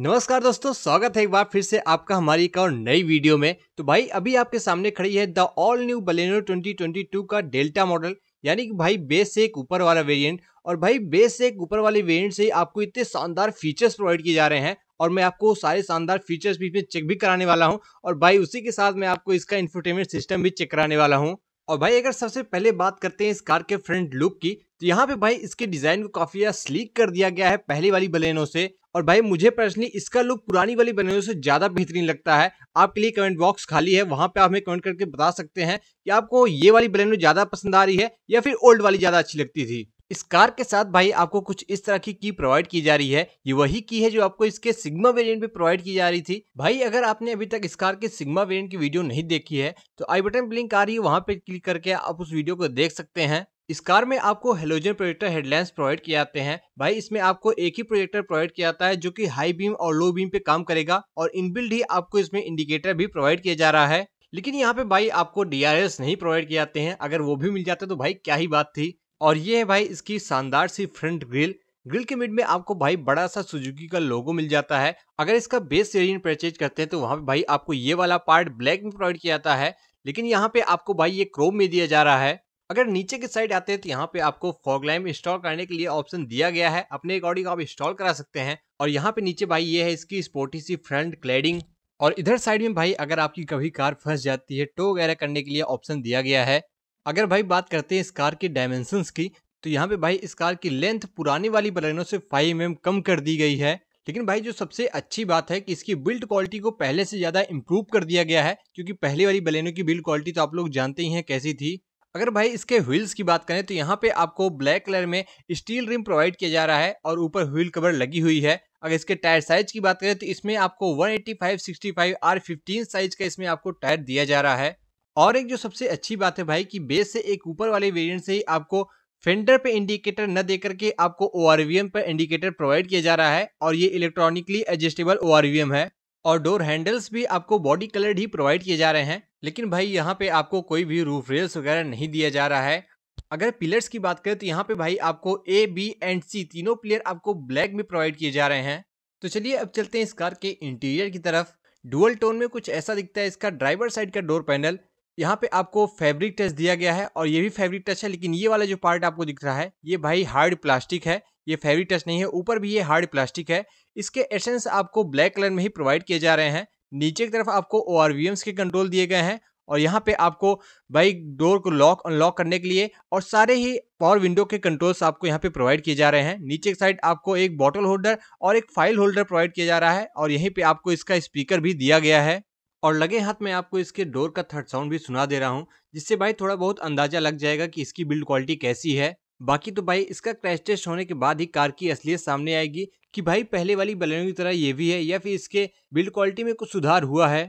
नमस्कार दोस्तों स्वागत है एक बार फिर से आपका हमारी एक और नई वीडियो में तो भाई अभी आपके सामने खड़ी है द ऑल न्यू बलेनो 2022 का डेल्टा मॉडल यानी कि भाई बेस से एक ऊपर वाला वेरिएंट और भाई बेस से एक ऊपर वाले वेरिएंट से आपको इतने शानदार फीचर्स प्रोवाइड किए जा रहे हैं और मैं आपको सारे शानदार फीचर्स भी इसमें चेक भी कराने वाला हूँ और भाई उसी के साथ मैं आपको इसका इन्फोटेनमेंट सिस्टम भी चेक कराने वाला हूँ और भाई अगर सबसे पहले बात करते हैं इस कार के फ्रंट लुक की तो यहाँ पे भाई इसके डिजाइन को काफी स्लीक कर दिया गया है पहले वाली बलेनो से और भाई मुझे पर्सनली इसका लुक पुरानी वाली बलेनो से ज्यादा बेहतरीन लगता है आपके लिए कमेंट बॉक्स खाली है वहां पे आप हमें कमेंट करके बता सकते हैं कि आपको ये वाली बलेनो ज्यादा पसंद आ रही है या फिर ओल्ड वाली ज्यादा अच्छी लगती थी इस कार के साथ भाई आपको कुछ इस तरह की की प्रोवाइड की जा रही है ये वही की है जो आपको इसके सिग्मा वेरिएंट पे प्रोवाइड की जा रही थी भाई अगर आपने अभी तक इस कार के सिग्मा वेरिएंट की वीडियो नहीं देखी है तो आई बटन लिंक आ रही है वहां पे क्लिक करके आप उस वीडियो को देख सकते हैं इस कार में आपको हेलोजन प्रोजेक्टर हेडलाइंस प्रोवाइड किए जाते हैं भाई इसमें आपको एक ही प्रोजेक्टर प्रोवाइड किया जाता है जो की हाई बीम और लो बीम पे काम करेगा और इनबिल्ड ही आपको इसमें इंडिकेटर भी प्रोवाइड किया जा रहा है लेकिन यहाँ पे भाई आपको डी नहीं प्रोवाइड किए जाते हैं अगर वो भी मिल जाते तो भाई क्या ही बात थी और ये है भाई इसकी शानदार सी फ्रंट ग्रिल ग्रिल के मिड में आपको भाई बड़ा सा सुजुकी का लोगो मिल जाता है अगर इसका बेस वेरिएंट परचेज करते हैं तो वहाँ पे भाई आपको ये वाला पार्ट ब्लैक में प्रोवाइड किया जाता है लेकिन यहाँ पे आपको भाई ये क्रोम में दिया जा रहा है अगर नीचे की साइड आते हैं तो यहाँ पे आपको फॉगलाइम इंस्टॉल करने के लिए ऑप्शन दिया गया है अपने अकॉर्डिंग आप इंस्टॉल करा सकते हैं और यहाँ पे नीचे भाई ये है इसकी स्पोर्टी सी फ्रंट क्लैडिंग और इधर साइड में भाई अगर आपकी कभी कार फंस जाती है टो वगैरह करने के लिए ऑप्शन दिया गया है अगर भाई बात करते हैं इस कार की डायमेंशंस की तो यहाँ पे भाई इस कार की लेंथ पुराने वाली बलेनो से फाइव एम mm कम कर दी गई है लेकिन भाई जो सबसे अच्छी बात है कि इसकी बिल्ड क्वालिटी को पहले से ज़्यादा इम्प्रूव कर दिया गया है क्योंकि पहले वाली बलेनो की बिल्ड क्वालिटी तो आप लोग जानते ही हैं कैसी थी अगर भाई इसके व्हील्स की बात करें तो यहाँ पे आपको ब्लैक कलर में स्टील रिम प्रोवाइड किया जा रहा है और ऊपर व्हील कवर लगी हुई है अगर इसके टायर साइज की बात करें तो इसमें आपको 185 65 R15 साइज का इसमें आपको टायर दिया जा रहा है और एक जो सबसे अच्छी बात है भाई कि बेस से एक ऊपर वाले वेरिएंट से ही आपको फेंडर पे इंडिकेटर न देकर के आपको ओ पर इंडिकेटर प्रोवाइड किया जा रहा है और ये इलेक्ट्रॉनिकली एडजस्टेबल ओ है और डोर हैंडल्स भी आपको बॉडी कलर्ड ही प्रोवाइड किए जा रहे हैं लेकिन भाई यहाँ पे आपको कोई भी रूफ रेल्स वगैरह नहीं दिया जा रहा है अगर पिलर्स की बात करें तो यहाँ पे भाई आपको ए बी एंड सी तीनों प्लेयर आपको ब्लैक में प्रोवाइड किए जा रहे हैं तो चलिए अब चलते हैं इस कार के इंटीरियर की तरफ डुअल टोन में कुछ ऐसा दिखता है इसका ड्राइवर साइड का डोर पैनल यहाँ पे आपको फैब्रिक टच दिया गया है और ये भी फैब्रिक टच है लेकिन ये वाला जो पार्ट आपको दिख रहा है ये भाई हार्ड प्लास्टिक है ये फैब्रिक टच नहीं है ऊपर भी ये हार्ड प्लास्टिक है इसके एसेंस आपको ब्लैक कलर में ही प्रोवाइड किए जा रहे हैं नीचे की तरफ आपको ओ के कंट्रोल दिए गए हैं और यहाँ पे आपको भाई डोर को लॉक अनलॉक करने के लिए और सारे ही पावर विंडो के कंट्रोल्स आपको यहाँ पे प्रोवाइड किए जा रहे हैं नीचे की साइड आपको एक बॉटल होल्डर और एक फाइल होल्डर प्रोवाइड किया जा रहा है और यहीं पे आपको इसका स्पीकर भी दिया गया है और लगे हाथ में आपको इसके डोर का थर्ड साउंड भी सुना दे रहा हूँ जिससे भाई थोड़ा बहुत अंदाजा लग जाएगा कि इसकी बिल्ड क्वालिटी कैसी है बाकी तो भाई इसका क्रैश टेस्ट होने के बाद ही कार की असलियत सामने आएगी कि भाई पहले वाली बलेनो की तरह ये भी है या फिर इसके बिल्ड क्वालिटी में कुछ सुधार हुआ है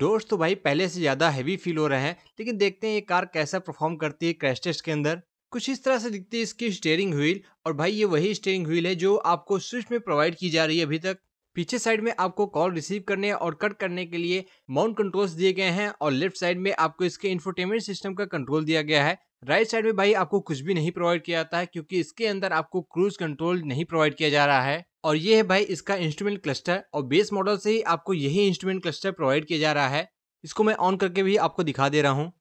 डोर्स तो भाई पहले से ज़्यादा हैवी फील हो रहे हैं लेकिन देखते हैं ये कार कैसा परफॉर्म करती है क्रैश टेस्ट के अंदर कुछ इस तरह से दिखती है इसकी स्टेयरिंग व्हील और भाई ये वही स्टेयरिंग व्हील है जो आपको स्विफ्ट में प्रोवाइड की जा रही है अभी तक पीछे साइड में आपको कॉल रिसीव करने और कट करने के लिए माउंट कंट्रोल्स दिए गए हैं और लेफ्ट साइड में आपको इसके इंफोटेनमेंट सिस्टम का कंट्रोल दिया गया है राइट साइड में भाई आपको कुछ भी नहीं प्रोवाइड किया जाता है क्योंकि इसके अंदर आपको क्रूज कंट्रोल नहीं प्रोवाइड किया जा रहा है और ये है भाई इसका इंस्ट्रूमेंट क्लस्टर और बेस मॉडल से ही आपको यही इंस्ट्रूमेंट क्लस्टर प्रोवाइड किया जा रहा है इसको मैं ऑन करके भी आपको दिखा दे रहा हूँ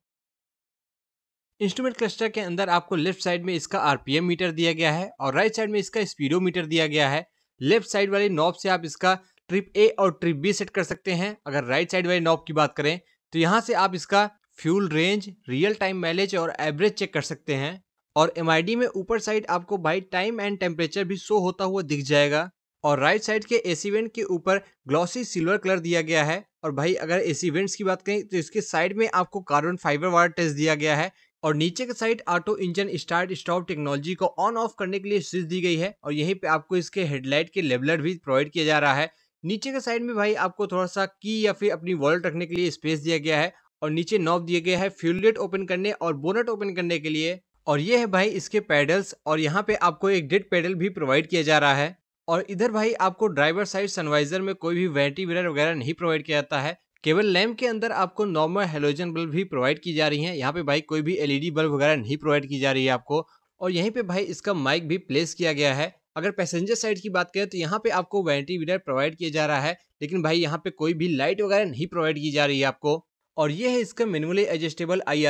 इंस्ट्रूमेंट क्लस्टर के अंदर आपको लेफ्ट साइड में इसका आरपीएम मीटर दिया गया है और राइट साइड में इसका स्पीडो मीटर दिया गया है लेफ्ट साइड वाले नॉब से आप इसका ट्रिप ए और ट्रिप बी सेट कर सकते हैं अगर राइट साइड वाले नॉब की बात करें तो यहाँ से आप इसका fuel range real time mileage और एवरेज चेक कर सकते हैं और एम में ऊपर साइड आपको बाई टाइम एंड टेम्परेचर भी शो होता हुआ दिख जाएगा और राइट साइड के एसी वेंट के ऊपर ग्लॉसी सिल्वर कलर दिया गया है और भाई अगर एसी वेंट्स की बात करें तो इसके साइड में आपको कार्बन फाइबर वाला टेस्ट दिया गया है और नीचे के side auto engine start stop technology को ऑन ऑफ करने के लिए स्विच दी गई है और यहीं पे आपको इसके हेडलाइट के लेवलर भी प्रोवाइड किया जा रहा है नीचे के साइड में भाई आपको थोड़ा सा की या फिर अपनी वॉलेट रखने के लिए स्पेस दिया गया है और नीचे नॉब दिया गया है फ्यूलेट ओपन करने और बोनट ओपन करने के लिए और ये है भाई इसके पैडल्स और यहाँ पे आपको एक डेड पैडल भी प्रोवाइड किया जा रहा है और इधर भाई आपको ड्राइवर साइड सनवाइजर में कोई भी वेंटी मिरर वगैरह नहीं प्रोवाइड किया जाता है केवल लैम्प के अंदर आपको नॉर्मल हेलोजन बल्ब भी प्रोवाइड की जा रही है यहाँ पे भाई कोई भी एलईडी बल्ब वगैरह नहीं प्रोवाइड की जा रही है आपको और यहीं पे भाई इसका माइक भी प्लेस किया गया है अगर पैसेंजर साइड की बात करें तो यहाँ पे आपको वेंटिलेटर प्रोवाइड किया जा रहा है लेकिन भाई यहाँ पे कोई भी लाइट वगैरह नहीं प्रोवाइड की जा रही है आपको और ये है इसका मेनुअली एडजस्टेबल आई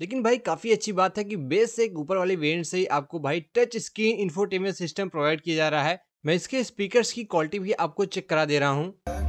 लेकिन भाई काफ़ी अच्छी बात है कि बेस से ऊपर वाले वेरियंट से ही आपको भाई touch screen infotainment system provide किया जा रहा है मैं इसके स्पीकर्स की क्वालिटी भी आपको चेक करा दे रहा हूँ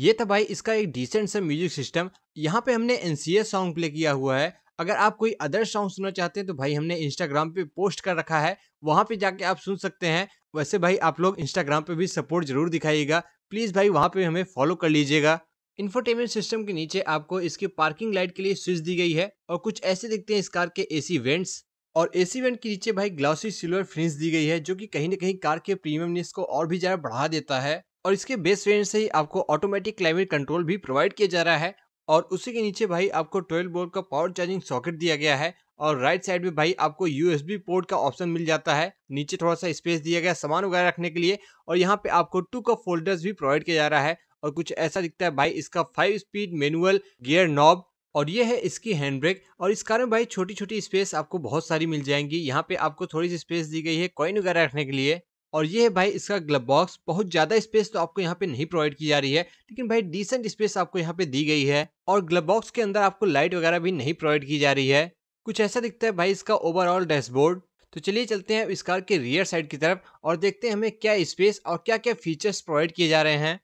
ये था भाई इसका एक डिसेंट सा म्यूजिक सिस्टम यहाँ पे हमने एन सॉन्ग प्ले किया हुआ है अगर आप कोई अदर सॉन्ग सुनना चाहते हैं तो भाई हमने इंस्टाग्राम पे पोस्ट कर रखा है वहाँ पे जाके आप सुन सकते हैं वैसे भाई आप लोग इंस्टाग्राम पे भी सपोर्ट जरूर दिखाइएगा प्लीज़ भाई वहाँ पे हमें फॉलो कर लीजिएगा इन्फोटेनमेंट सिस्टम के नीचे आपको इसकी पार्किंग लाइट के लिए स्विच दी गई है और कुछ ऐसे दिखते हैं इस कार के ए वेंट्स और एसी वेंट के नीचे भाई ग्लासी सिल्वर फ्रिंस दी गई है जो कि कहीं ना कहीं कार के प्रीमियमनेस को और भी ज़्यादा बढ़ा देता है और इसके बेस रेंज से ही आपको ऑटोमेटिक क्लाइमेट कंट्रोल भी प्रोवाइड किया जा रहा है और उसी के नीचे भाई आपको 12 बोर्ड का पावर चार्जिंग सॉकेट दिया गया है और राइट साइड में भाई आपको यूएसबी पोर्ट का ऑप्शन मिल जाता है नीचे थोड़ा सा स्पेस दिया गया सामान वगैरह रखने के लिए और यहाँ पे आपको टू कप फोल्डर्स भी प्रोवाइड किया जा रहा है और कुछ ऐसा दिखता है भाई इसका five speed manual gear knob और ये है इसकी हैंड ब्रेक और इस कार में भाई छोटी छोटी स्पेस आपको बहुत सारी मिल जाएंगी यहाँ पे आपको थोड़ी सी स्पेस दी गई है कॉइन वगैरह रखने के लिए और ये है भाई इसका ग्लब बॉक्स बहुत ज़्यादा स्पेस तो आपको यहाँ पे नहीं प्रोवाइड की जा रही है लेकिन भाई डिसेंट स्पेस आपको यहाँ पे दी गई है और ग्लब बॉक्स के अंदर आपको लाइट वगैरह भी नहीं प्रोवाइड की जा रही है कुछ ऐसा दिखता है भाई इसका ओवरऑल डैशबोर्ड तो चलिए चलते हैं इस कार के रियर साइड की तरफ और देखते हैं हमें क्या स्पेस और क्या क्या फीचर्स प्रोवाइड किए जा रहे हैं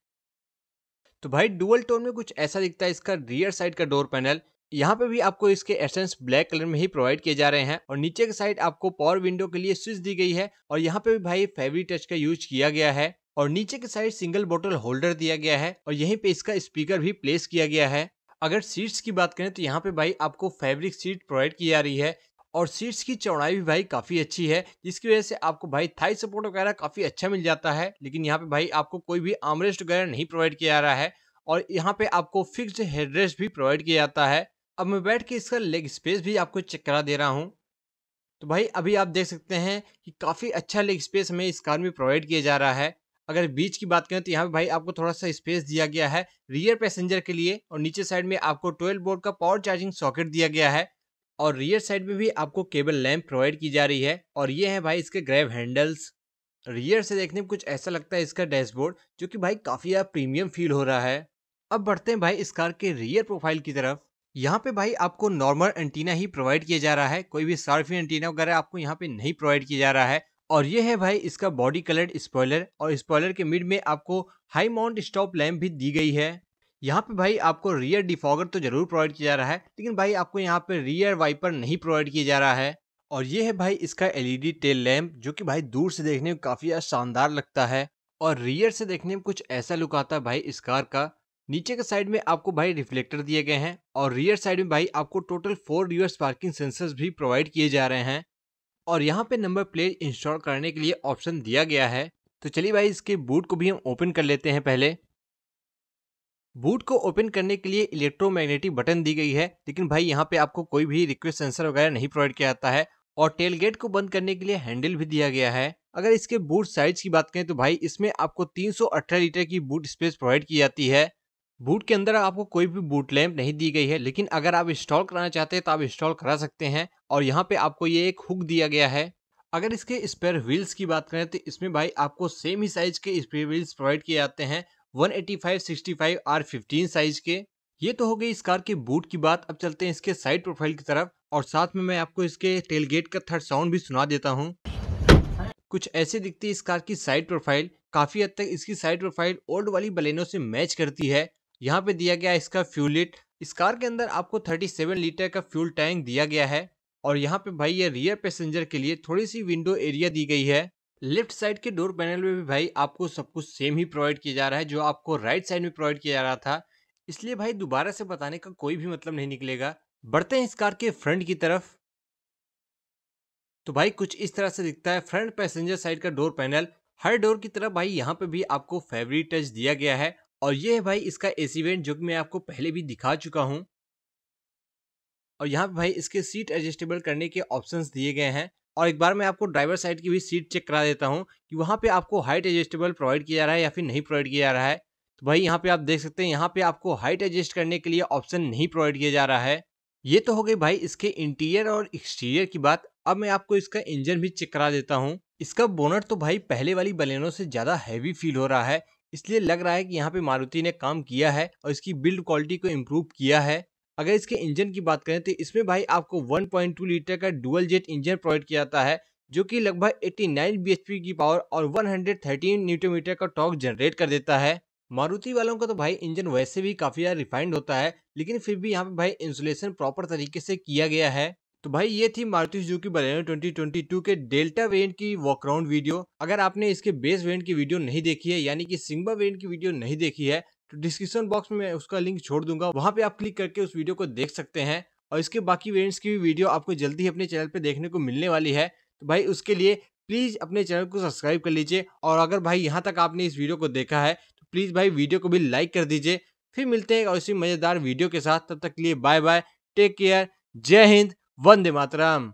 तो भाई डुअल टोन में कुछ ऐसा दिखता है इसका रियर साइड का डोर पैनल यहाँ पे भी आपको इसके एसेंस ब्लैक कलर में ही प्रोवाइड किए जा रहे हैं और नीचे के साइड आपको पावर विंडो के लिए स्विच दी गई है और यहाँ पे भी भाई फेवरी टच का यूज किया गया है और नीचे के साइड सिंगल बोतल होल्डर दिया गया है और यहीं पे इसका स्पीकर भी प्लेस किया गया है अगर सीट्स की बात करें तो यहाँ पे भाई आपको फैब्रिक सीट प्रोवाइड की जा रही है और सीट्स की चौड़ाई भी भाई काफ़ी अच्छी है जिसकी वजह से आपको भाई थाई सपोर्ट वगैरह काफ़ी अच्छा मिल जाता है लेकिन यहाँ पे भाई आपको कोई भी आमरेस्ट वगैरह नहीं प्रोवाइड किया जा रहा है और यहाँ पे आपको फिक्स्ड हेडरेस्ट भी प्रोवाइड किया जाता है अब मैं बैठ के इसका लेग स्पेस भी आपको चेक करा दे रहा हूँ तो भाई अभी आप देख सकते हैं कि काफ़ी अच्छा लेग स्पेस हमें इस कार में प्रोवाइड किया जा रहा है अगर बीच की बात करें तो यहाँ पे भाई आपको थोड़ा सा स्पेस दिया गया है रियर पैसेंजर के लिए और नीचे साइड में आपको ट्वेल्व बोर्ड का पावर चार्जिंग सॉकेट दिया गया है और रियर साइड में भी आपको केबल लैंप प्रोवाइड की जा रही है और ये है भाई इसके ग्रैब हैंडल्स रियर से देखने में कुछ ऐसा लगता है इसका डैशबोर्ड जो कि भाई काफ़ी प्रीमियम फील हो रहा है अब बढ़ते हैं भाई इस कार के रियर प्रोफाइल की तरफ यहाँ पे भाई आपको नॉर्मल एंटीना ही प्रोवाइड किया जा रहा है कोई भी सार्फी एंटीना वगैरह आपको यहाँ पे नहीं प्रोवाइड किया जा रहा है और ये है भाई इसका बॉडी कलर्ड स्पॉयलर और स्पॉयलर के मिड में आपको हाई माउंट स्टॉप लैम्प भी दी गई है यहाँ पे भाई आपको रियर डिफॉगर तो जरूर प्रोवाइड किया जा रहा है लेकिन भाई आपको यहाँ पे रियर वाइपर नहीं प्रोवाइड किया जा रहा है और ये है भाई इसका एलईडी टेल लैम्प जो कि भाई दूर से देखने में काफ़ी शानदार लगता है और रियर से देखने में कुछ ऐसा लुक आता है भाई इस कार का नीचे के साइड में आपको भाई रिफ्लेक्टर दिए गए हैं और रियर साइड में भाई आपको total four reverse parking sensors भी प्रोवाइड किए जा रहे हैं और यहाँ पे नंबर प्लेट इंस्टॉल करने के लिए ऑप्शन दिया गया है तो चलिए भाई इसके बूट को भी हम ओपन कर लेते हैं पहले बूट को ओपन करने के लिए इलेक्ट्रोमैग्नेटिक बटन दी गई है लेकिन भाई यहाँ पे आपको कोई भी रिक्वेस्ट सेंसर वगैरह नहीं प्रोवाइड किया जाता है और टेलगेट को बंद करने के लिए हैंडल भी दिया गया है अगर इसके बूट साइज की बात करें तो भाई इसमें आपको तीन लीटर की बूट स्पेस प्रोवाइड की जाती है बूट के अंदर आपको कोई भी बूट लैम्प नहीं दी गई है लेकिन अगर आप इंस्टॉल कराना चाहते हैं तो आप इंस्टॉल करा सकते हैं और यहाँ पे आपको ये एक हुक दिया गया है अगर इसके स्पेयर व्हील्स की बात करें तो इसमें भाई आपको सेम ही साइज के स्पेयर व्हील्स प्रोवाइड किए जाते हैं 185, 65 आर साइज के ये तो हो गई इस कार के बूट की बात अब चलते हैं इसके साइड प्रोफाइल की तरफ और साथ में मैं आपको इसके टेलगेट का थर्ड साउंड भी सुना देता हूँ कुछ ऐसे दिखती है इस कार की साइड प्रोफाइल काफी हद तक इसकी साइड प्रोफाइल ओल्ड वाली बलेनो से मैच करती है यहाँ पे दिया गया इसका फ्यूलिट इस कार के अंदर आपको 37 लीटर का फ्यूल टैंक दिया गया है और यहाँ पे भाई ये रियर पैसेंजर के लिए थोड़ी सी विंडो एरिया दी गई है लेफ्ट साइड के डोर पैनल में भी भाई आपको सब कुछ सेम ही प्रोवाइड किया जा रहा है जो आपको राइट साइड में प्रोवाइड किया जा रहा था इसलिए भाई दोबारा से बताने का कोई भी मतलब नहीं निकलेगा बढ़ते हैं इस कार के फ्रंट की तरफ तो भाई कुछ इस तरह से दिखता है फ्रंट पैसेंजर साइड का डोर पैनल हर डोर की तरफ भाई यहाँ पे भी आपको फेवरी टच दिया गया है और ये है भाई इसका एसी वेंट जो कि मैं आपको पहले भी दिखा चुका हूँ और यहाँ पे भाई इसके सीट एडजस्टेबल करने के ऑप्शंस दिए गए हैं और एक बार मैं आपको ड्राइवर साइड की भी सीट चेक करा देता हूँ कि वहाँ पे आपको हाइट एडजस्टेबल प्रोवाइड किया जा रहा है या फिर नहीं प्रोवाइड किया जा रहा है तो भाई यहाँ पे आप देख सकते हैं यहाँ पे आपको हाइट एडजस्ट करने के लिए ऑप्शन नहीं प्रोवाइड किया जा रहा है ये तो हो गई भाई इसके इंटीरियर और एक्सटीरियर की बात अब मैं आपको इसका इंजन भी चेक करा देता हूँ इसका बोनट तो भाई पहले वाली बलेनो से ज़्यादा हैवी फील हो रहा है इसलिए लग रहा है कि यहाँ पे मारुति ने काम किया है और इसकी बिल्ड क्वालिटी को इम्प्रूव किया है अगर इसके इंजन की बात करें तो इसमें भाई आपको 1.2 लीटर का डुअल जेट इंजन प्रोवाइड किया जाता है जो कि लगभग 89 नाइन की पावर और 113 हंड्रेड मीटर का टॉर्क जनरेट कर देता है मारुति वालों का तो भाई इंजन वैसे भी काफी ज्यादा रिफाइंड होता है लेकिन फिर भी यहाँ पे भाई इंसुलेशन प्रॉपर तरीके से किया गया है तो भाई ये थी मारुति सुजुकी बलेनो 2022 के डेल्टा वेरिएंट की वॉकराउंड वीडियो अगर आपने इसके बेस वेरिएंट की वीडियो नहीं देखी है यानी कि सिंगबा वेरिएंट की वीडियो नहीं देखी है तो डिस्क्रिप्शन बॉक्स में मैं उसका लिंक छोड़ दूंगा वहां पे आप क्लिक करके उस वीडियो को देख सकते हैं और इसके बाकी वेरियंट्स की भी वीडियो आपको जल्दी ही अपने चैनल पर देखने को मिलने वाली है तो भाई उसके लिए प्लीज़ अपने चैनल को सब्सक्राइब कर लीजिए और अगर भाई यहाँ तक आपने इस वीडियो को देखा है तो प्लीज़ भाई वीडियो को भी लाइक कर दीजिए फिर मिलते हैं और इसी मज़ेदार वीडियो के साथ तब तक के लिए बाय बाय टेक केयर जय हिंद वंदे मातरम